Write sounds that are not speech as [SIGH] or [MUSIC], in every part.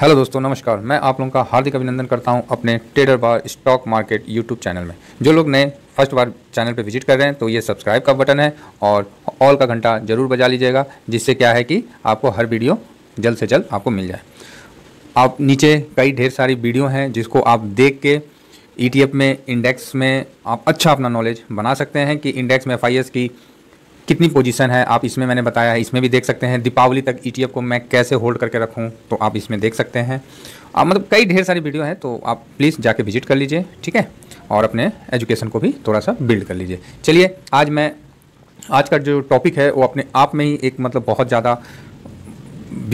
hello दोस्तों नमस्कार मैं आप लोगों का हार्दिक अभिनंदन करता हूं अपने ट्रेडर बार स्टॉक मार्केट यूट्यूब चैनल में जो लोग नए फर्स्ट बार चैनल पर विजिट कर रहे हैं तो ये सब्सक्राइब का बटन है और ऑल का घंटा जरूर बजा लीजिएगा जिससे क्या है कि आपको हर वीडियो जल्द से जल्द आपको मिल जाए आप नीचे कई ढेर सारी वीडियो हैं जिसको आप देख के ई e में इंडेक्स में आप अच्छा अपना नॉलेज बना सकते हैं कि इंडेक्स में एफ की कितनी पोजीशन है आप इसमें मैंने बताया है इसमें भी देख सकते हैं दीपावली तक ई e को मैं कैसे होल्ड करके रखूँ तो आप इसमें देख सकते हैं आप मतलब कई ढेर सारी वीडियो हैं तो आप प्लीज़ जाके विजिट कर लीजिए ठीक है और अपने एजुकेशन को भी थोड़ा सा बिल्ड कर लीजिए चलिए आज मैं आज का जो टॉपिक है वो अपने आप में ही एक मतलब बहुत ज़्यादा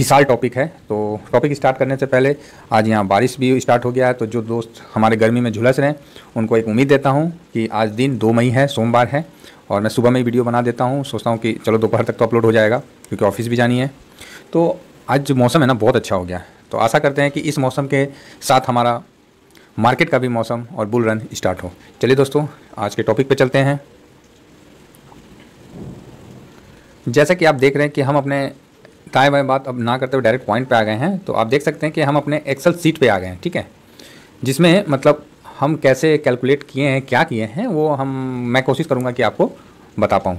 विशाल टॉपिक है तो टॉपिक स्टार्ट करने से पहले आज यहाँ बारिश भी स्टार्ट हो गया है तो जो दोस्त हमारे गर्मी में झुलस रहे हैं उनको एक उम्मीद देता हूँ कि आज दिन दो मई है सोमवार है और मैं सुबह में ही वीडियो बना देता हूँ सोचता हूँ कि चलो दोपहर तक तो अपलोड हो जाएगा क्योंकि ऑफिस भी जानी है तो आज मौसम है ना बहुत अच्छा हो गया है तो आशा करते हैं कि इस मौसम के साथ हमारा मार्केट का भी मौसम और बुल रन स्टार्ट हो चलिए दोस्तों आज के टॉपिक पे चलते हैं जैसा कि आप देख रहे हैं कि हम अपने ताए बाएँ बात अब ना करते हुए डायरेक्ट पॉइंट पे आ गए हैं तो आप देख सकते हैं कि हम अपने एक्सल सीट पे आ गए हैं ठीक है जिसमें मतलब हम कैसे कैलकुलेट किए हैं क्या किए हैं वो हम मैं कोशिश करूँगा कि आपको बता पाऊँ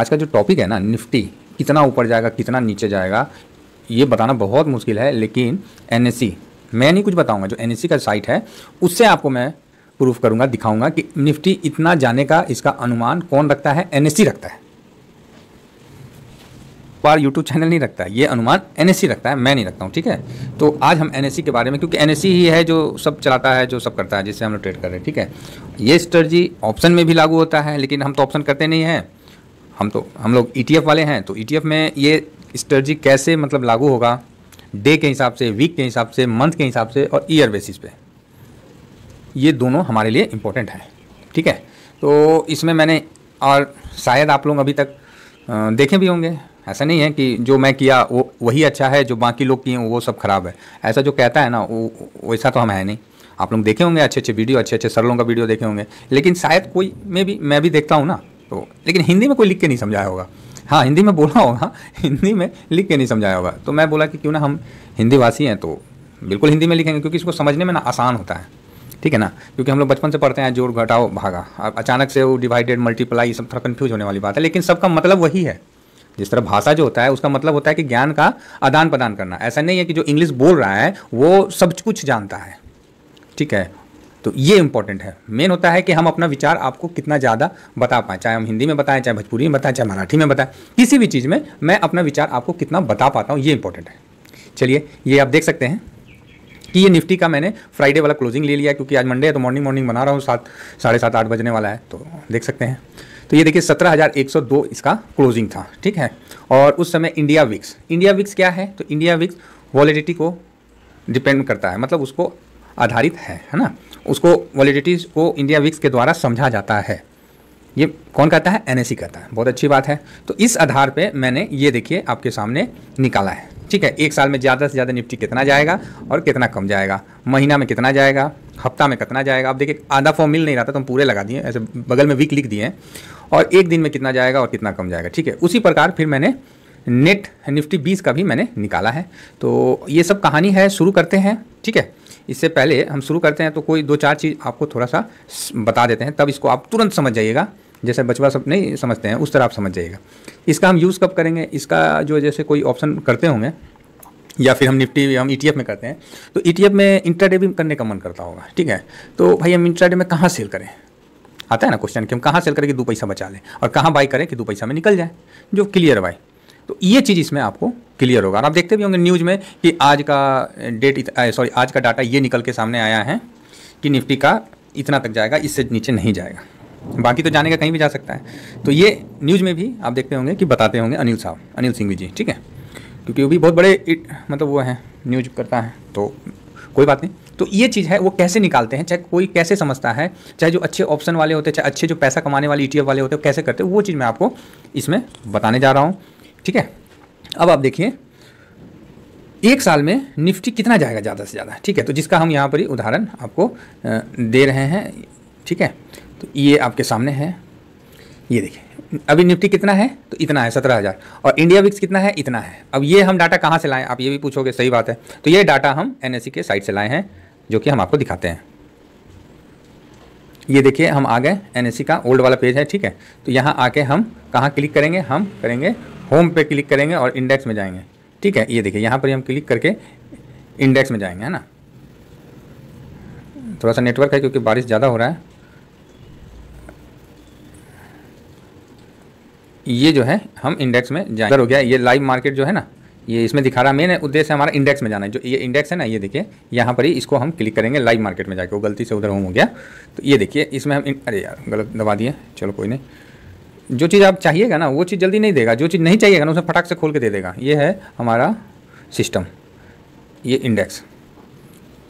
आज का जो टॉपिक है ना निफ्टी कितना ऊपर जाएगा कितना नीचे जाएगा ये बताना बहुत मुश्किल है लेकिन एन मैं नहीं कुछ बताऊँगा जो एन का साइट है उससे आपको मैं प्रूफ करूँगा दिखाऊँगा कि निफ्टी इतना जाने का इसका अनुमान कौन रखता है एन रखता है अखबार यूट्यूब चैनल नहीं रखता है ये अनुमान एन रखता है मैं नहीं रखता हूँ ठीक है तो आज हम एन के बारे में क्योंकि एन ही है जो सब चलाता है जो सब करता है जिससे हम लोग ट्रेड कर रहे हैं ठीक है ये स्ट्रेटी ऑप्शन में भी लागू होता है लेकिन हम तो ऑप्शन करते नहीं हैं हम तो हम लोग ई e वाले हैं तो ई e में ये स्ट्रेटी कैसे मतलब लागू होगा डे के हिसाब से वीक के हिसाब से मंथ के हिसाब से और ईयर बेसिस पे ये दोनों हमारे लिए इम्पोर्टेंट है ठीक है तो इसमें मैंने और शायद आप लोग अभी तक देखे भी होंगे ऐसा नहीं है कि जो मैं किया वो वही अच्छा है जो बाकी लोग किए वो सब खराब है ऐसा जो कहता है ना वो वैसा तो हम है नहीं आप लोग देखे होंगे अच्छे अच्छे वीडियो अच्छे अच्छे सरलों का वीडियो देखे होंगे लेकिन शायद कोई मैं भी मैं भी देखता हूँ ना तो लेकिन हिंदी में कोई लिख के नहीं समझाया होगा हाँ हिंदी में बोला होगा [LAUGHS] हिंदी में लिख के नहीं समझाया होगा तो मैं बोला कि क्यों ना हम हिंदी वासी हैं तो बिल्कुल हिंदी में लिखेंगे क्योंकि इसको समझने में ना आसान होता है ठीक है ना क्योंकि हम लोग बचपन से पढ़ते हैं जोड़ घटाओ भागा अब अचानक से वो डिवाइडेड मल्टीप्लाई सब थोड़ा कन्फ्यूज होने वाली बात है लेकिन सबका मतलब वही है जिस तरह भाषा जो होता है उसका मतलब होता है कि ज्ञान का आदान प्रदान करना ऐसा नहीं है कि जो इंग्लिश बोल रहा है वो सब कुछ जानता है ठीक है तो ये इंपॉर्टेंट है मेन होता है कि हम अपना विचार आपको कितना ज़्यादा बता पाएँ चाहे हम हिंदी में बताएं चाहे भोजपुरी में बताएं चाहे मराठी में बताएं किसी भी चीज़ में मैं अपना विचार आपको कितना बता पाता हूँ ये इंपॉर्टेंट है चलिए ये आप देख सकते हैं कि ये निफ्टी का मैंने फ्राइडे वाला क्लोजिंग ले लिया क्योंकि आज मंडे है तो मॉर्निंग मॉर्निंग बना रहा हूँ सात साढ़े सात आठ बजने वाला है तो देख सकते हैं तो ये देखिए 17,102 इसका क्लोजिंग था ठीक है और उस समय इंडिया विक्स इंडिया विक्स क्या है तो इंडिया विक्स वॉलिडिटी को डिपेंड करता है मतलब उसको आधारित है है ना उसको वॉलिडिटी को इंडिया विक्स के द्वारा समझा जाता है ये कौन कहता है एन कहता है बहुत अच्छी बात है तो इस आधार पर मैंने ये देखिए आपके सामने निकाला है ठीक है एक साल में ज़्यादा से ज़्यादा निफ्टी कितना जाएगा और कितना कम जाएगा महीना में कितना जाएगा हफ्ता में कितना जाएगा आप देखिए आधा फॉर्म मिल नहीं रहा था तो हम पूरे लगा दिए ऐसे बगल में वीक लिख दिए हैं और एक दिन में कितना जाएगा और कितना कम जाएगा ठीक है उसी प्रकार फिर मैंने नेट निफ्टी बीस का भी मैंने निकाला है तो ये सब कहानी है शुरू करते हैं ठीक है इससे पहले हम शुरू करते हैं तो कोई दो चार चीज़ आपको थोड़ा सा बता देते हैं तब इसको आप तुरंत समझ जाइएगा जैसे बचवा सब नहीं समझते हैं उस तरह आप समझ जाइएगा इसका हम यूज़ कब करेंगे इसका जो जैसे कोई ऑप्शन करते होंगे या फिर हम निफ्टी हम ई e में करते हैं तो ई e में इंट्राडे भी करने का मन करता होगा ठीक है तो भाई हम इंट्राडे में कहाँ सेल करें आता है ना क्वेश्चन कि हम कहाँ सेल करें कि दो पैसा बचा लें और कहाँ बाई करें कि दो पैसा में निकल जाए जो क्लियर है भाई तो ये चीज़ इसमें आपको क्लियर होगा और आप देखते भी होंगे न्यूज़ में कि आज का डेट सॉरी आज का डाटा ये निकल के सामने आया है कि निफ्टी का इतना तक जाएगा इससे नीचे नहीं जाएगा बाकी तो जाने का कहीं भी जा सकता है तो ये न्यूज़ में भी आप देखते होंगे कि बताते होंगे अनिल साहब अनिल सिंह जी ठीक है क्योंकि वो भी बहुत बड़े मतलब वो हैं न्यूज करता है तो कोई बात नहीं तो ये चीज़ है वो कैसे निकालते हैं चाहे कोई कैसे समझता है चाहे जो अच्छे ऑप्शन वाले होते हैं चाहे अच्छे जो पैसा कमाने वाले ई e वाले होते हैं कैसे करते हैं वो चीज़ मैं आपको इसमें बताने जा रहा हूँ ठीक है अब आप देखिए एक साल में निफ्टी कितना जाएगा ज़्यादा से ज़्यादा ठीक है तो जिसका हम यहाँ पर ही उदाहरण आपको दे रहे हैं ठीक है तो ये आपके सामने है ये देखिए अभी निफ्टी कितना है तो इतना है सत्रह हज़ार और इंडिया विक्स कितना है इतना है अब ये हम डाटा कहाँ से लाएँ आप ये भी पूछोगे सही बात है तो ये डाटा हम एन e के साइट से लाए हैं जो कि हम आपको दिखाते हैं ये देखिए हम आ गए एन e का ओल्ड वाला पेज है ठीक है तो यहाँ आके हम कहाँ क्लिक करेंगे हम करेंगे होम पे क्लिक करेंगे और इंडेक्स में जाएंगे ठीक है ये देखिए यहाँ पर हम क्लिक करके इंडेक्स में जाएंगे है ना थोड़ा सा नेटवर्क है क्योंकि बारिश ज़्यादा हो रहा है ये जो है हम इंडेक्स में जाए हो गया ये लाइव मार्केट जो है ना ये इसमें दिखा रहा मेन उद्देश्य हमारा इंडेक्स में जाना है जो ये इंडेक्स है ना ये देखिए यहाँ पर ही इसको हम क्लिक करेंगे लाइव मार्केट में जाके वो गलती से उधर होम हो गया तो ये देखिए इसमें हम इन, अरे यार गलत दबा दिए चलो कोई नहीं जो चीज़ आप चाहिएगा ना वो चीज़ जल्दी नहीं देगा जो चीज़ नहीं चाहिएगा ना उसे फटाक से खोल के दे देगा ये है हमारा सिस्टम ये इंडेक्स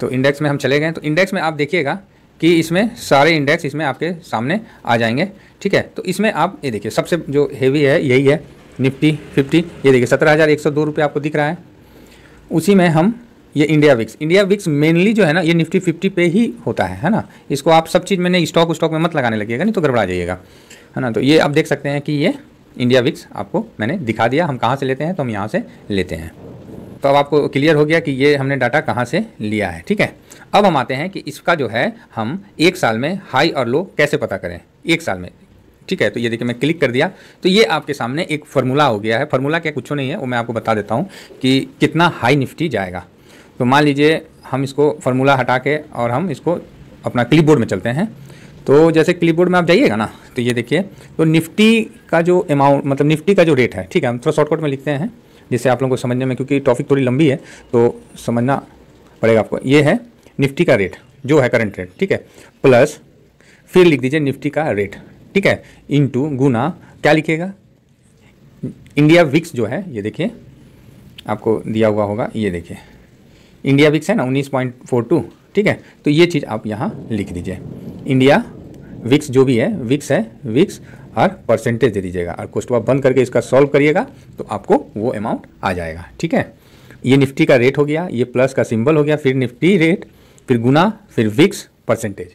तो इंडेक्स में हम चले गए तो इंडेक्स में आप देखिएगा कि इसमें सारे इंडेक्स इसमें आपके सामने आ जाएंगे ठीक है तो इसमें आप ये देखिए सबसे जो हेवी है यही है निफ्टी फिफ्टी ये देखिए सत्रह हज़ार एक सौ दो रुपये आपको दिख रहा है उसी में हम ये India VIX India VIX mainly जो है ना ये निफ्टी फिफ्टी पे ही होता है है ना इसको आप सब चीज़ मैंने स्टॉक स्टॉक में मत लगाने लगेगा नहीं तो गड़बड़ा जाइएगा है ना तो ये आप देख सकते हैं कि ये इंडिया विक्स आपको मैंने दिखा दिया हम कहाँ से लेते हैं तो हम यहाँ से लेते हैं तो अब आपको क्लियर हो गया कि ये हमने डाटा कहाँ से लिया है ठीक है अब हम आते हैं कि इसका जो है हम एक साल में हाई और लो कैसे पता करें एक साल में ठीक है तो ये देखिए मैं क्लिक कर दिया तो ये आपके सामने एक फार्मूला हो गया है फार्मूला क्या कुछ नहीं है वो मैं आपको बता देता हूँ कि कितना हाई निफ्टी जाएगा तो मान लीजिए हम इसको फार्मूला हटा के और हम इसको अपना क्लिप में चलते हैं तो जैसे क्लिप में आप जाइएगा ना तो ये देखिए तो निफ्टी का जो अमाउंट मतलब निफ्टी का जो रेट है ठीक है हम थोड़ा शॉर्टकट में लिखते हैं जिससे आप लोगों को समझने में क्योंकि टॉपिक थोड़ी लंबी है तो समझना पड़ेगा आपको ये है निफ्टी का रेट जो है करंट रेट ठीक है प्लस फिर लिख दीजिए निफ्टी का रेट ठीक है इनटू गुना क्या लिखेगा इंडिया विक्स जो है ये देखिए आपको दिया हुआ होगा ये देखिए इंडिया विक्स है ना उन्नीस पॉइंट फोर टू ठीक है तो ये चीज़ आप यहाँ लिख दीजिए इंडिया विक्स जो भी है विक्स है विक्स हर परसेंटेज दे दीजिएगा और कोस्ट तो बंद करके इसका सॉल्व करिएगा तो आपको वो अमाउंट आ जाएगा ठीक है ये निफ्टी का रेट हो गया ये प्लस का सिंबल हो गया फिर निफ्टी रेट फिर गुना फिर विक्स परसेंटेज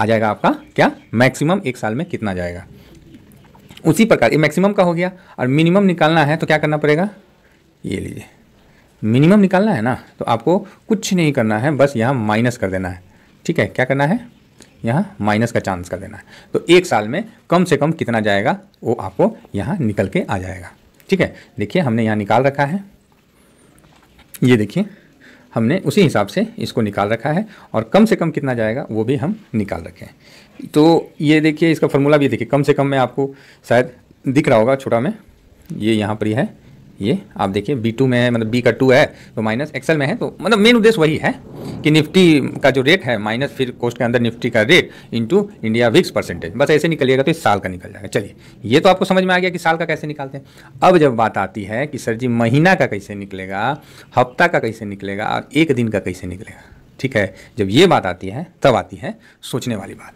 आ जाएगा आपका क्या मैक्सिमम एक साल में कितना जाएगा उसी प्रकार ये मैक्सिमम का हो गया और मिनिमम निकालना है तो क्या करना पड़ेगा ये लीजिए मिनिमम निकालना है ना तो आपको कुछ नहीं करना है बस यहाँ माइनस कर देना है ठीक है क्या करना है यहाँ माइनस का चांस कर देना है तो एक साल में कम से कम कितना जाएगा वो आपको यहाँ निकल के आ जाएगा ठीक है देखिए हमने यहाँ निकाल रखा है ये देखिए हमने उसी हिसाब से इसको निकाल रखा है और कम से कम कितना जाएगा वो भी हम निकाल रखे हैं तो ये देखिए इसका फॉर्मूला भी देखिए कम से कम में आपको शायद दिख रहा होगा छोटा में ये यहाँ पर ही है ये आप देखिए बी टू में है मतलब बी का टू है तो माइनस एक्सल में है तो मतलब मेन उद्देश्य वही है कि निफ्टी का जो रेट है माइनस फिर कोस्ट के अंदर निफ्टी का rate into India VIX percentage बस ऐसे निकलिएगा तो इस साल का निकल जाएगा चलिए ये तो आपको समझ में आ गया कि साल का कैसे निकालते हैं अब जब बात आती है कि सर जी महीना का कैसे निकलेगा हफ्ता का कैसे निकलेगा और एक दिन का कैसे निकलेगा ठीक है जब ये बात आती है तब आती है सोचने वाली बात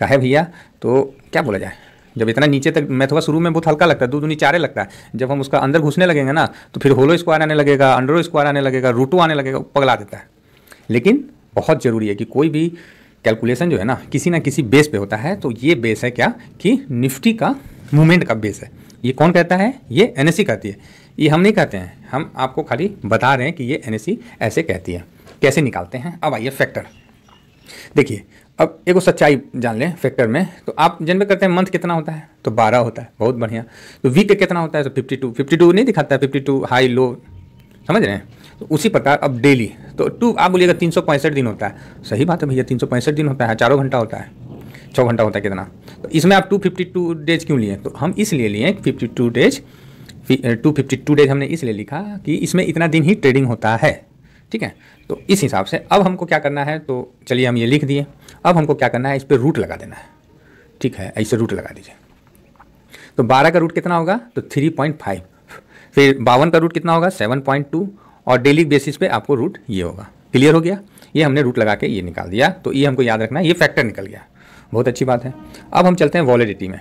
कहे भैया तो क्या बोला जाए जब इतना नीचे तक मैं थोड़ा शुरू में बहुत हल्का लगता है दो दूनी चारे लगता है जब हम उसका अंदर घुसने लगेंगे ना तो फिर होलो स्क्वायर आने लगेगा अंडरो स्क्वायर आने लगेगा रूटो आने लगेगा पगला देता है लेकिन बहुत ज़रूरी है कि कोई भी कैलकुलेशन जो है ना किसी ना किसी बेस पे होता है तो ये बेस है क्या कि निफ्टी का मूवमेंट का बेस है ये कौन कहता है ये एन कहती है ये हम नहीं कहते हैं हम आपको खाली बता रहे हैं कि ये एन ऐसे कहती है कैसे निकालते हैं अब आइए फैक्टर देखिए अब एक सच्चाई जान लें फैक्टर में तो आप जनबे करते हैं मंथ कितना होता है तो बारह होता है बहुत बढ़िया तो वीक कितना होता है तो फिफ्टी टू फिफ्टी टू नहीं दिखाता है फिफ्टी टू हाई लो समझ रहे हैं तो उसी प्रकार अब डेली तो टू आप बोलिएगा तीन सौ पैंसठ दिन होता है सही बात है भैया तीन सौ पैंसठ दिन होता है चारों घंटा होता है छः घंटा होता है कितना तो इसमें आप टू फिफ्टी टू डेज क्यों लिए तो हम इसलिए लिए fifty two days two fifty two days हमने इसलिए लिखा कि इसमें इतना दिन ही ट्रेडिंग होता है ठीक है तो इस हिसाब से अब हमको क्या करना है तो चलिए हम ये लिख दिए अब हमको क्या करना है इस पर रूट लगा देना है ठीक है ऐसे रूट लगा दीजिए तो बारह का रूट कितना होगा तो थ्री पॉइंट फाइव फिर बावन का रूट कितना होगा सेवन पॉइंट टू और डेली बेसिस पे आपको रूट ये होगा क्लियर हो गया ये हमने रूट लगा के ये निकाल दिया तो ये हमको याद रखना है ये फैक्टर निकल गया बहुत अच्छी बात है अब हम चलते हैं वॉलिडिटी में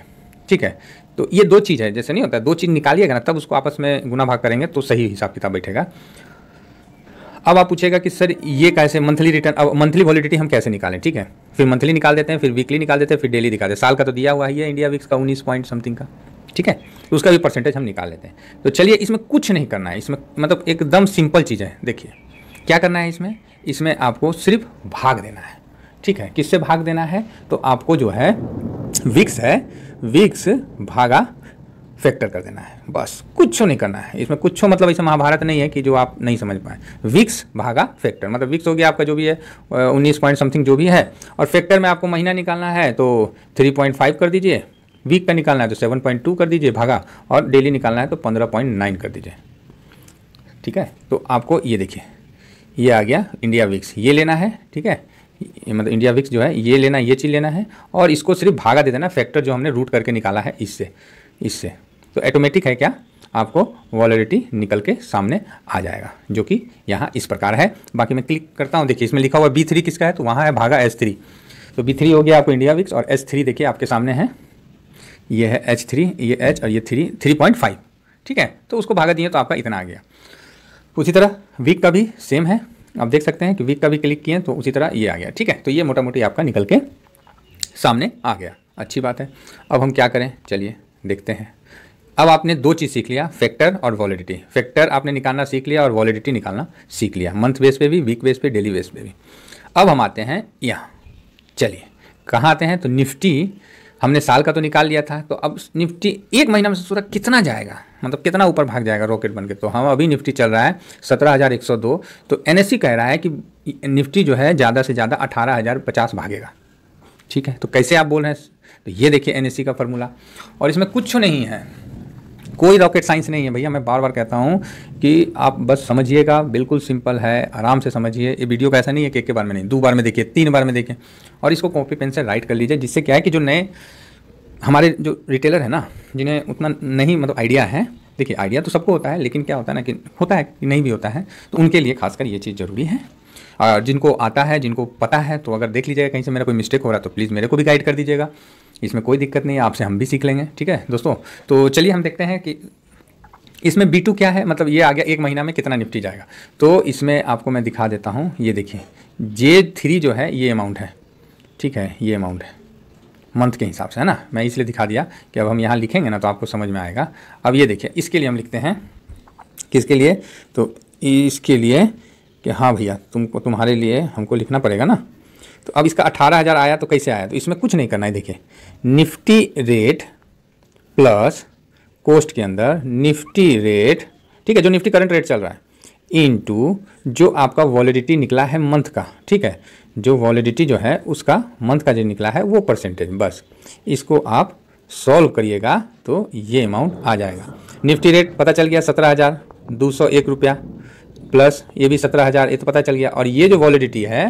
ठीक है तो ये दो चीज़ है जैसे नहीं होता दो चीज़ निकालिएगा ना तब उसको आपस में गुना भाग करेंगे तो सही हिसाब किताब बैठेगा अब आप पूछेगा कि सर ये कैसे मंथली रिटर्न अब मंथली वॉलिडिटी हम कैसे निकालें ठीक है फिर मंथली निकाल देते हैं फिर वीकली निकाल देते हैं फिर डेली निकाल देते हैं साल का तो दिया हुआ ही है इंडिया वीक्स का उन्नीस पॉइंट समथिंग का ठीक है उसका भी परसेंटेज हम निकाल लेते हैं तो चलिए इसमें कुछ नहीं करना है इसमें मतलब एकदम सिंपल चीज़ है देखिए क्या करना है इसमें इसमें आपको सिर्फ भाग देना है ठीक है किससे भाग देना है तो आपको जो है विक्स है विक्स भागा फैक्टर कर देना है बस कुछ नहीं करना है इसमें कुछ मतलब ऐसा महाभारत नहीं है कि जो आप नहीं समझ पाए विक्स भागा फैक्टर मतलब विक्स हो गया आपका जो भी है उन्नीस पॉइंट समथिंग जो भी है और फैक्टर में आपको महीना निकालना है तो थ्री पॉइंट फाइव कर दीजिए वीक का निकालना है तो सेवन पॉइंट टू कर दीजिए भागा और डेली निकालना है तो पंद्रह पॉइंट नाइन कर दीजिए ठीक है तो आपको ये देखिए ये आ गया इंडिया विक्स ये लेना है ठीक है मतलब इंडिया विक्स जो है ये लेना ये चीज़ लेना है और इसको सिर्फ भागा दे देना फैक्टर जो हमने रूट करके निकाला है इससे इससे तो ऑटोमेटिक है क्या आपको वॉलिडिटी निकल के सामने आ जाएगा जो कि यहाँ इस प्रकार है बाकी मैं क्लिक करता हूँ देखिए इसमें लिखा हुआ बी थ्री किसका है तो वहाँ है भागा एच थ्री तो बी थ्री हो गया आपको इंडिया विक्स और एस थ्री देखिए आपके सामने है ये है एच थ्री ये एच और ये थ्री थ्री पॉइंट फाइव ठीक है तो उसको भागा दिए तो आपका इतना आ गया उसी तरह वीक का भी सेम है आप देख सकते हैं कि वीक का भी क्लिक किए तो उसी तरह ये आ गया ठीक है तो ये मोटा मोटी आपका निकल के सामने आ गया अच्छी बात है अब हम क्या करें चलिए देखते हैं अब आपने दो चीज़ सीख लिया फैक्टर और वॉलिडिटी फैक्टर आपने निकालना सीख लिया और वॉलिडिटी निकालना सीख लिया मंथ बेस पे भी वीक बेस पे डेली बेस पे भी अब हम आते हैं यहाँ चलिए कहाँ आते हैं तो निफ्टी हमने साल का तो निकाल लिया था तो अब निफ्टी एक महीना में से सूरज कितना जाएगा मतलब कितना ऊपर भाग जाएगा रॉकेट बन के तो हम अभी निफ्टी चल रहा है सत्रह हज़ार एक सौ दो तो एन कह रहा है कि निफ्टी जो है ज़्यादा से ज़्यादा अठारह हज़ार पचास भागेगा ठीक है तो कैसे आप बोल रहे हैं तो ये देखिए एन का फार्मूला और इसमें कुछ नहीं है कोई रॉकेट साइंस नहीं है भैया मैं बार बार कहता हूँ कि आप बस समझिएगा बिल्कुल सिंपल है आराम से समझिए ये वीडियो का ऐसा नहीं है कि एक के बार में नहीं दो बार में देखिए तीन बार में देखिए और इसको कॉपी पेन से राइट कर लीजिए जिससे क्या है कि जो नए हमारे जो रिटेलर है ना जिन्हें उतना नहीं मतलब आइडिया है देखिए आइडिया तो सबको होता है लेकिन क्या होता है ना कि होता है कि नहीं भी होता है तो उनके लिए खासकर ये चीज़ ज़रूरी है और जिनको आता है जिनको पता है तो अगर देख लीजिएगा कहीं से मेरा कोई मिस्टेक हो रहा है तो प्लीज़ मेरे को भी गाइड कर दीजिएगा इसमें कोई दिक्कत नहीं है आपसे हम भी सीख लेंगे ठीक है दोस्तों तो चलिए हम देखते हैं कि इसमें बी टू क्या है मतलब ये आ गया एक महीना में कितना निफ्टी जाएगा तो इसमें आपको मैं दिखा देता हूँ ये देखिए जे थ्री जो है ये अमाउंट है ठीक है ये अमाउंट है मंथ के हिसाब से है ना मैं इसलिए दिखा दिया कि अब हम यहाँ लिखेंगे ना तो आपको समझ में आएगा अब ये देखिए इसके लिए हम लिखते हैं किसके लिए तो इसके लिए कि हाँ भैया तुमको तुम्हारे लिए हमको लिखना पड़ेगा ना तो अब इसका अठारह हज़ार आया तो कैसे आया तो इसमें कुछ नहीं करना है देखिए निफ्टी रेट प्लस कोस्ट के अंदर निफ्टी रेट ठीक है जो निफ्टी करंट रेट चल रहा है इनटू जो आपका वॉलिडिटी निकला है मंथ का ठीक है जो वॉलिडिटी जो है उसका मंथ का जो निकला है वो परसेंटेज बस इसको आप सॉल्व करिएगा तो ये अमाउंट आ जाएगा निफ्टी रेट पता चल गया सत्रह हज़ार दो सौ एक रुपया प्लस ये भी सत्रह हज़ार ये तो पता चल गया और ये जो वॉलिडिटी है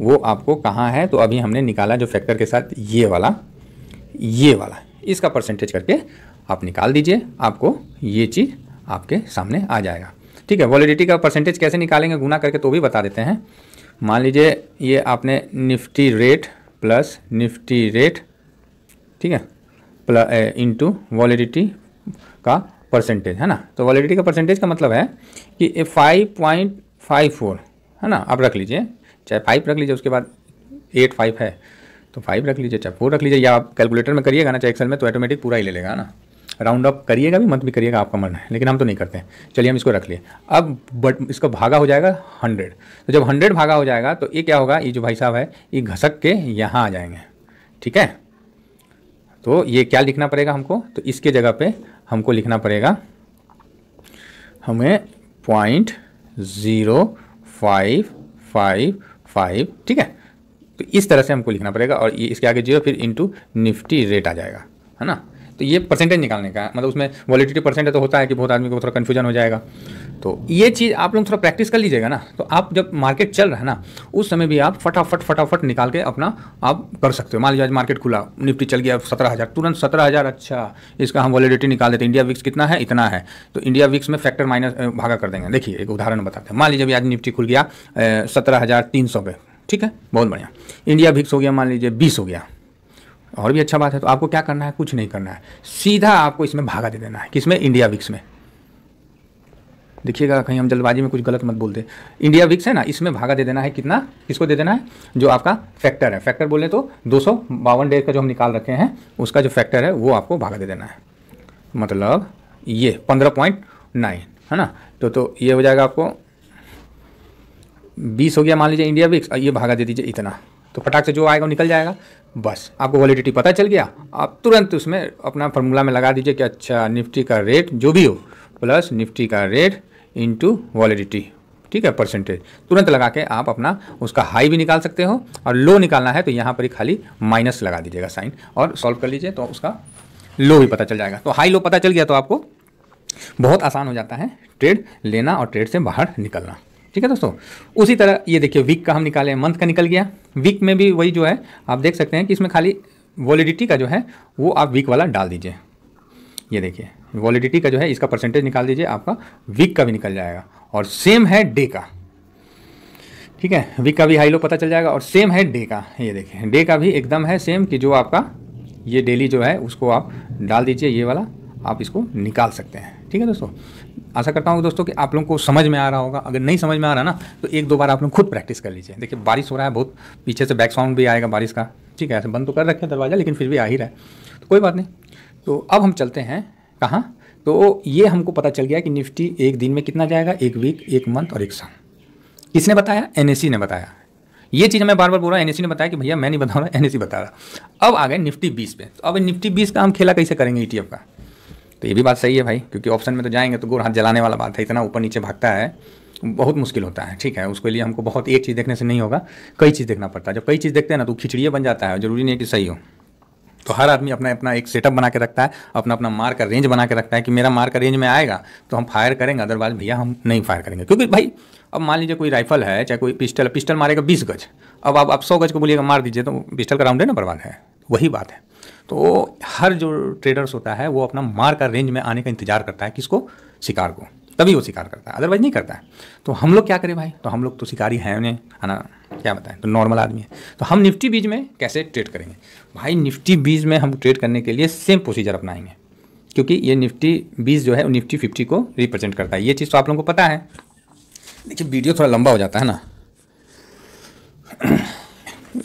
वो आपको कहाँ है तो अभी हमने निकाला जो फैक्टर के साथ ये वाला ये वाला इसका परसेंटेज करके आप निकाल दीजिए आपको ये चीज़ आपके सामने आ जाएगा ठीक है वॉलिडिटी का परसेंटेज कैसे निकालेंगे गुना करके तो भी बता देते हैं मान लीजिए ये आपने Nifty rate plus Nifty rate ठीक है प्लस इंटू वॉलिडिटी का परसेंटेज है ना तो वॉलिडिटी का परसेंटेज का मतलब है कि फाइव पॉइंट फाइव फोर है ना आप रख लीजिए चाहे फाइव रख लीजिए उसके बाद एट फाइव है तो फाइव रख लीजिए चाहे फोर रख लीजिए या आप कैलकुलेटर में करिएगा ना चाहे एक्सेल में तो ऑटोमेटिक पूरा ही ले लेगा ना राउंड अप करिएगा भी मत भी करिएगा आपका मन है लेकिन हम तो नहीं करते चलिए हम इसको रख लिए अब बट इसका भागा हो जाएगा हंड्रेड तो जब हंड्रेड भागा हो जाएगा तो ये क्या होगा ये जो भाई साहब है ये घसक के यहाँ आ जाएंगे ठीक है तो ये क्या लिखना पड़ेगा हमको तो इसके जगह पे हमको लिखना पड़ेगा हमें point zero five five five ठीक है तो इस तरह से हमको लिखना पड़ेगा और इसके आगे जीरो फिर इंटू निफ्टी रेट आ जाएगा है ना तो ये परसेंटेज निकालने का है मतलब उसमें वॉलिडिटी परसेंटेज तो होता है कि बहुत आदमी को थोड़ा कन्फ्यूजन हो जाएगा तो ये चीज़ आप लोग थोड़ा प्रैक्टिस कर लीजिएगा ना तो आप जब मार्केट चल रहा है ना उस समय भी आप फटाफट फटाफट निकाल के अपना आप कर सकते हो मान लीजिए आज मार्केट खुला निफ्टी चल गया सत्रह हज़ार तुरंत सत्रह हज़ार अच्छा इसका हम वॉलिडिटी निकाल देते हैं इंडिया विक्स कितना है इतना है तो इंडिया विक्स में फैक्टर माइनस भागा कर देंगे देखिए एक उदाहरण बताते हैं मान लीजिए आज निफ्टी खुल गया सत्रह हज़ार तीन सौ पे ठीक है बहुत बढ़िया इंडिया विक्स हो गया मान लीजिए बीस हो गया और भी अच्छा बात है तो आपको क्या करना है कुछ नहीं करना है सीधा आपको इसमें भागा दे देना है किसमें इंडिया विक्स में देखिएगा कहीं हम जल्दबाजी में कुछ गलत मत बोलते इंडिया विक्स है ना इसमें भागा दे देना है कितना किसको दे देना है जो आपका फैक्टर है फैक्टर बोले तो दो सौ बावन डेज का जो हम निकाल रखे हैं उसका जो फैक्टर है वो आपको भागा दे देना है मतलब ये पंद्रह पॉइंट नाइन है ना तो तो ये हो जाएगा आपको बीस हो गया मान लीजिए इंडिया विक्स ये भागा दे दीजिए इतना तो फटाक से जो आएगा वो निकल जाएगा बस आपको वॉलिडिटी पता चल गया आप तुरंत उसमें अपना फार्मूला में लगा दीजिए कि अच्छा निफ्टी का रेट जो भी हो प्लस निफ्टी का रेट इंटू वॉलिडिटी ठीक है परसेंटेज तुरंत लगा के आप अपना उसका हाई भी निकाल सकते हो और लो निकालना है तो यहाँ पर ही खाली माइनस लगा दीजिएगा साइन और सॉल्व कर लीजिए तो उसका लो भी पता चल जाएगा तो हाई लो पता चल गया तो आपको बहुत आसान हो जाता है ट्रेड लेना और ट्रेड से बाहर निकलना ठीक है दोस्तों उसी तरह ये देखिए वीक का हम निकाले मंथ का निकल गया वीक में भी वही जो है आप देख सकते हैं कि इसमें खाली वॉलिडिटी का जो है वो आप वीक वाला डाल दीजिए ये देखिए वॉलिडिटी का जो है इसका परसेंटेज निकाल दीजिए आपका वीक का भी निकल जाएगा और सेम है डे का ठीक है वीक का भी हाई लो पता चल जाएगा और सेम है डे का ये देखिए डे का भी एकदम है सेम कि जो आपका ये डेली जो है उसको आप डाल दीजिए ये वाला आप इसको निकाल सकते हैं ठीक है दोस्तों आशा करता हूँ दोस्तों कि आप लोगों को समझ में आ रहा होगा अगर नहीं समझ में आ रहा ना तो एक दो बार आप लोग खुद प्रैक्टिस कर लीजिए देखिए बारिश हो रहा है बहुत पीछे से बैक साउंड भी आएगा बारिश का ठीक है ऐसे बंद तो कर रखे दरवाज़ा लेकिन फिर भी आ ही रहा है तो कोई बात नहीं तो अब हम चलते हैं कहाँ तो ये हमको पता चल गया कि निफ्टी एक दिन में कितना जाएगा एक वीक एक मंथ और एक साल किसने बताया एन ने बताया ये चीज़ मैं बार बार बोल रहा हूँ एन ने बताया कि भैया मैं नहीं बता रहा एन बता रहा अब आ गए निफ्टी बीस पे तो अब निफ्टी बीस का हम खेला कैसे करेंगे ई e का तो ये भी बात सही है भाई क्योंकि ऑप्शन में तो जाएंगे तो गोर हाथ जलाने वाला बात है इतना ऊपर नीचे भागता है बहुत मुश्किल होता है ठीक है उसके लिए हमको बहुत एक चीज़ देखने से नहीं होगा कई चीज़ देखना पड़ता है जब कई चीज़ देखते हैं ना तो खिचड़िए बन जाता है जरूरी नहीं है कि सही हो तो हर आदमी अपना अपना एक सेटअप बना के रखता है अपना अपना मार का रेंज बना के रखता है कि मेरा मार का रेंज में आएगा तो हम फायर करेंगे अदरवाइज भैया हम नहीं फायर करेंगे क्योंकि भाई अब मान लीजिए कोई राइफल है चाहे कोई पिस्टल पिस्टल मारेगा बीस गज अब आप सौ गज को बोलिएगा मार दीजिए तो पिस्टल का राउंड है ना बर्बाद है वही बात है तो हर जो ट्रेडर्स होता है वो अपना मार का रेंज में आने का इंतजार करता है किसको शिकार को तभी वो शिकार करता है अदरवाइज नहीं करता है तो हम लोग क्या करें भाई तो हम लोग तो शिकारी हैं उन्हें है ना क्या बताएं तो नॉर्मल आदमी है तो हम निफ्टी बीज में कैसे ट्रेड करेंगे भाई निफ्टी बीज में हम ट्रेड करने के लिए सेम प्रोसीजर अपनाएंगे क्योंकि ये निफ्टी बीज जो है निफ्टी फिफ्टी को रिप्रेजेंट करता है ये चीज़ तो आप लोगों को पता है देखिए वीडियो थोड़ा लंबा हो जाता है ना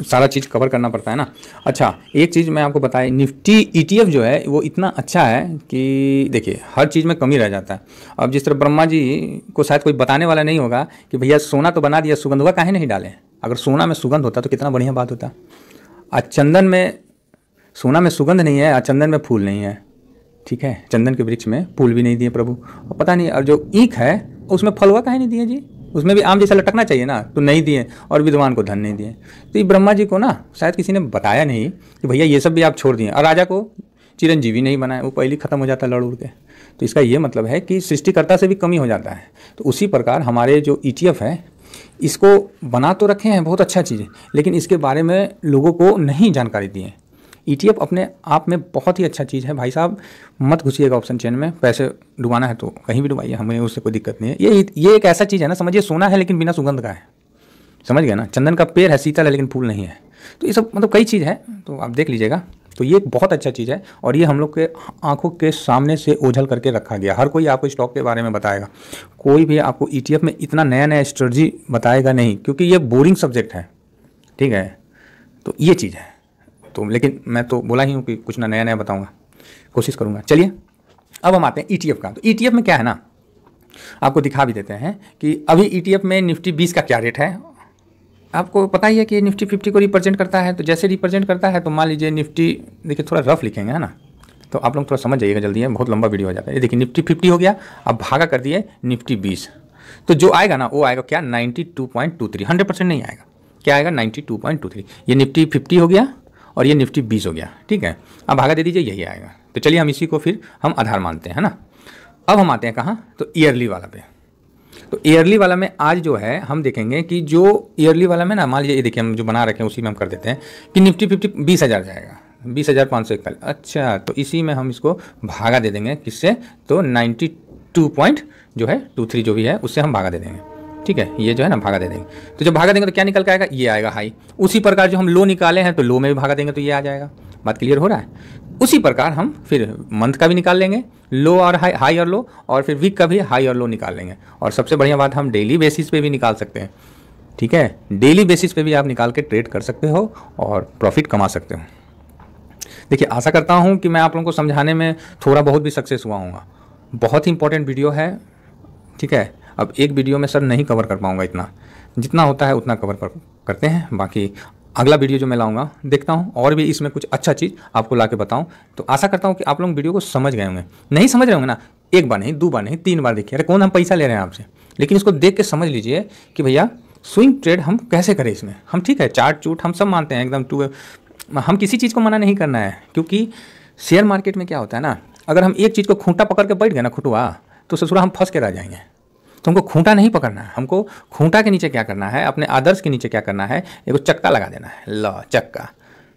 सारा चीज़ कवर करना पड़ता है ना अच्छा एक चीज़ मैं आपको बताई निफ्टी ईटीएफ e जो है वो इतना अच्छा है कि देखिए हर चीज़ में कमी रह जाता है अब जिस तरह ब्रह्मा जी को शायद कोई बताने वाला नहीं होगा कि भैया सोना तो बना दिया सुगंध हुआ काहे नहीं डालें अगर सोना में सुगंध होता तो कितना बढ़िया बात होता आज चंदन में सोना में सुगंध नहीं है आज चंदन में फूल नहीं है ठीक है चंदन के वृक्ष में फूल भी नहीं दिए प्रभु और पता नहीं और जो ईख है उसमें फल हुआ काहे नहीं दिए जी उसमें भी आम जैसा लटकना चाहिए ना तो नहीं दिए और विद्वान को धन नहीं दिए तो ये ब्रह्मा जी को ना शायद किसी ने बताया नहीं कि भैया ये सब भी आप छोड़ दिए और राजा को चिरंजीवी नहीं बनाए वो पहले खत्म हो जाता लड़ उड़ के तो इसका ये मतलब है कि सृष्टिकर्ता से भी कमी हो जाता है तो उसी प्रकार हमारे जो ई है इसको बना तो रखे हैं बहुत अच्छा चीज़ है लेकिन इसके बारे में लोगों को नहीं जानकारी दी है ई e अपने आप में बहुत ही अच्छा चीज़ है भाई साहब मत घुसिएगा ऑप्शन चेन में पैसे डुबाना है तो कहीं भी डुबाइए हमें उससे कोई दिक्कत नहीं है ये ये एक ऐसा चीज़ है ना समझिए सोना है लेकिन बिना सुगंध का है समझ गया ना चंदन का पेड़ है शीतल है लेकिन फूल नहीं है तो ये सब मतलब कई चीज़ है तो आप देख लीजिएगा तो ये बहुत अच्छा चीज़ है और ये हम लोग के आंखों के सामने से ओझल करके रखा गया हर कोई आपको स्टॉक के बारे में बताएगा कोई भी आपको ई e में इतना नया नया स्ट्रेटजी बताएगा नहीं क्योंकि ये बोरिंग सब्जेक्ट है ठीक है तो ये चीज़ है तो लेकिन मैं तो बोला ही हूँ कि कुछ ना नया नया बताऊँगा कोशिश करूँगा चलिए अब हम आते हैं ई e का तो ई e में क्या है ना आपको दिखा भी देते हैं कि अभी ई e में निफ्टी बीस का क्या रेट है आपको पता ही है कि निफ्टी फिफ्टी को रिप्रेजेंट करता है तो जैसे रिप्रेजेंट करता है तो मान लीजिए निफ्टी देखिए थोड़ा रफ लिखेंगे है ना तो आप लोग थोड़ा समझ जाइएगा जल्दी है बहुत लंबा वीडियो हो जाता है देखिए निफ्टी फिफ्टी हो गया अब भागा कर दिए निफ्टी बीस तो जो आएगा ना वो आएगा क्या ninety two point two three hundred percent नहीं आएगा क्या आएगा ninety two point two three ये निफ्टी फिफ्टी हो गया और ये निफ्टी बीस हो गया ठीक है अब भागा दे दीजिए यही आएगा तो चलिए हम इसी को फिर हम आधार मानते हैं ना अब हम आते हैं कहाँ तो ईयरली वाला पे तो ईयरली वाला में आज जो है हम देखेंगे कि जो ईयरली वाला में ना मान लीजिए ये देखिए हम जो बना रखे हैं उसी में हम कर देते हैं कि निफ्टी फिफ्टी बीस हज़ार जाएगा बीस हज़ार पाँच सौ इकतालीस अच्छा तो इसी में हम इसको भागा दे देंगे किससे तो नाइन्टी टू पॉइंट जो है टू थ्री जो भी है उससे हम भागा दे देंगे ठीक है ये जो है ना भागा दे देंगे तो जब भागा देंगे तो क्या निकल आएगा ये आएगा हाई उसी प्रकार जो हम लो निकाले हैं तो लो में भी भागा देंगे तो ये आ जाएगा बात क्लियर हो रहा है उसी प्रकार हम फिर मंथ का भी निकाल लेंगे लो और हाई हाई और लो और फिर वीक का भी हाई और लो निकाल लेंगे और सबसे बढ़िया बात हम डेली बेसिस पे भी निकाल सकते हैं ठीक है डेली बेसिस पे भी आप निकाल के ट्रेड कर सकते हो और प्रॉफिट कमा सकते हो देखिए आशा करता हूँ कि मैं आप लोगों को समझाने में थोड़ा बहुत भी सक्सेस हुआ हूँ बहुत ही इंपॉर्टेंट वीडियो है ठीक है अब एक वीडियो में सर नहीं कवर कर पाऊँगा इतना जितना होता है उतना कवर करते हैं बाकी अगला वीडियो जो मैं लाऊंगा देखता हूं और भी इसमें कुछ अच्छा चीज़ आपको ला के बताऊँ तो आशा करता हूं कि आप लोग वीडियो को समझ गए होंगे नहीं समझ रहे होंगे ना एक बार नहीं दो बार नहीं तीन बार देखिए अरे कौन हम पैसा ले रहे हैं आपसे लेकिन इसको देख के समझ लीजिए कि भैया स्विंग ट्रेड हम कैसे करें इसमें हम ठीक है चार्ट चूट हम सब मानते हैं एकदम टू हम किसी चीज़ को मना नहीं करना है क्योंकि शेयर मार्केट में क्या होता है ना अगर हम एक चीज़ को खूंटा पकड़ के बैठ गए ना खुटुआ तो ससुरा हम फंस के रह जाएंगे तो हमको खूंटा नहीं पकड़ना है हमको खूंटा के नीचे क्या करना है अपने आदर्श के नीचे क्या करना है एक चक्का लगा देना है ल चक्का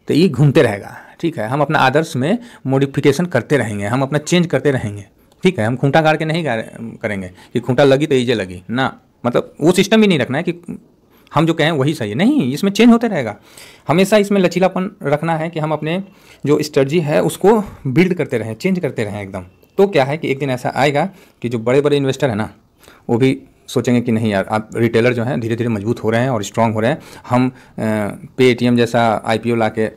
तो ये घूमते रहेगा ठीक है हम अपना आदर्श में मॉडिफिकेशन करते रहेंगे हम अपना चेंज करते रहेंगे ठीक है हम खूंटा गाड़ के नहीं करेंगे कि खूंटा लगी तो ईजे लगी ना मतलब वो सिस्टम भी नहीं रखना है कि हम जो कहें वही सही है नहीं इसमें चेंज होते रहेगा हमेशा इसमें लचीलापन रखना है कि हम अपने जो स्ट्रेटजी है उसको बिल्ड करते रहें चेंज करते रहें एकदम तो क्या है कि एक दिन ऐसा आएगा कि जो बड़े बड़े इन्वेस्टर हैं ना वो भी सोचेंगे कि नहीं यार आप रिटेलर जो हैं धीरे धीरे मजबूत हो रहे हैं और स्ट्रांग हो रहे हैं हम पे जैसा आई ला के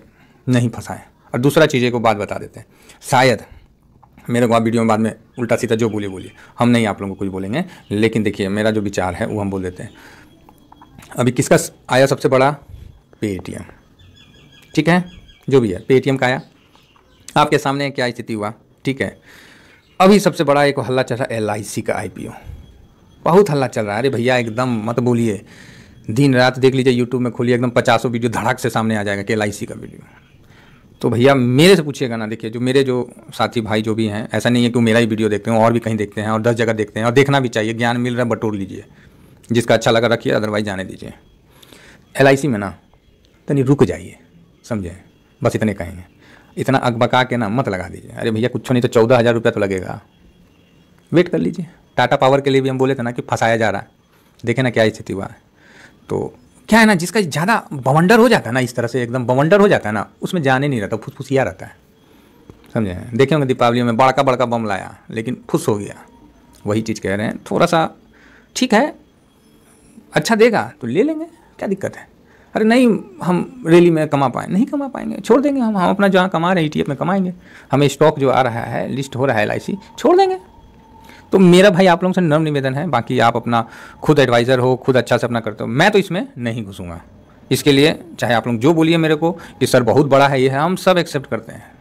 नहीं फंसाएँ और दूसरा चीज़ें को बात बता देते हैं शायद मेरे को आप वीडियो में बाद में उल्टा सीधा जो बोलिए बोलिए हम नहीं आप लोगों को कुछ बोलेंगे लेकिन देखिए मेरा जो विचार है वो हम बोल देते हैं अभी किसका आया सबसे बड़ा पे ठीक है जो भी है पेटीएम का आया आपके सामने क्या स्थिति हुआ ठीक है अभी सबसे बड़ा एक हल्ला चल रहा है एल का आई बहुत हल्ला चल रहा है अरे भैया एकदम मत बोलिए दिन रात देख लीजिए यूट्यूब में खोलिए एकदम पचासों वीडियो धड़ाक से सामने आ जाएगा कि एल का वीडियो तो भैया मेरे से पूछिएगा ना देखिए जो मेरे जो साथी भाई जो भी हैं ऐसा नहीं है कि मेरा ही वीडियो देखते हैं और भी कहीं देखते हैं और दस जगह देखते हैं और देखना भी चाहिए ज्ञान मिल रहा है बटोर लीजिए जिसका अच्छा लगा रखिए अदरवाइज जाने दीजिए एल में ना तनी रुक जाइए समझे बस इतने कहेंगे इतना अकबका के ना मत लगा दीजिए अरे भैया कुछ नहीं तो चौदह हज़ार रुपया तो लगेगा वेट कर लीजिए टाटा पावर के लिए भी हम बोले थे ना कि फंसाया जा रहा है देखे ना क्या स्थिति हुआ है तो क्या है ना जिसका ज़्यादा बवंडर हो जाता है ना इस तरह से एकदम बवंडर हो जाता है ना उसमें जाने नहीं रहता फुसफुसिया रहता है समझे देखे होंगे दीपावली में बड़का बड़का बम लाया लेकिन फुस हो गया वही चीज़ कह रहे हैं थोड़ा सा ठीक है अच्छा देगा तो ले लेंगे क्या दिक्कत है अरे नहीं हम रैली में कमा पाए नहीं कमा पाएंगे छोड़ देंगे हम हम अपना जहाँ कमा रहे हैं ई e में कमाएंगे हमें स्टॉक जो आ रहा है लिस्ट हो रहा है एल छोड़ देंगे तो मेरा भाई आप लोगों से नर्म निवेदन है बाकी आप अपना खुद एडवाइज़र हो खुद अच्छा से अपना करते हो मैं तो इसमें नहीं घुसूंगा इसके लिए चाहे आप लोग जो बोलिए मेरे को कि सर बहुत बड़ा है ये है हम सब एक्सेप्ट करते हैं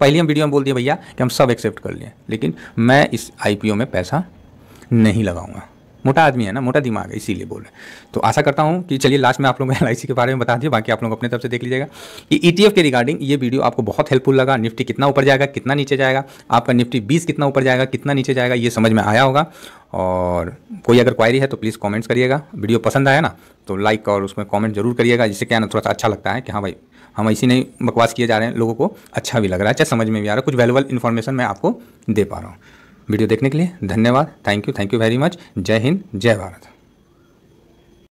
पहली हम वीडियो में बोल दिए भैया कि हम सब एक्सेप्ट कर लिए लेकिन मैं इस आई में पैसा नहीं लगाऊंगा मोटा आदमी है ना मोटा दिमाग है इसीलिए बोल रहे हैं तो आशा करता हूँ कि चलिए लास्ट में आप लोगों को एल के बारे में बता दिए बाकी आप लोग अपने तरफ से देख लीजिएगा कि ई e के रिगार्डिंग ये वीडियो आपको बहुत हेल्पफुल लगा निफ्टी कितना ऊपर जाएगा कितना नीचे जाएगा आपका निफ्टी बीस कितना ऊपर जाएगा कितना नीचे जाएगा ये समझ में आया होगा और कोई अगर क्वायरी है तो प्लीज़ कॉमेंट्स करिएगा वीडियो पसंद आया ना तो लाइक और उसमें कॉमेंट जरूर करिएगा जिससे क्या ना थोड़ा सा अच्छा लगता है कि हाँ भाई हम ऐसी नहीं बकवास किए जा रहे हैं लोगों को अच्छा भी लग रहा है अच्छा समझ में भी आ रहा है कुछ वैल्यूबल इन्फॉर्मेशन मैं आपको दे पा रहा हूँ वीडियो देखने के लिए धन्यवाद thank you thank you very much जय हिंद जय भारत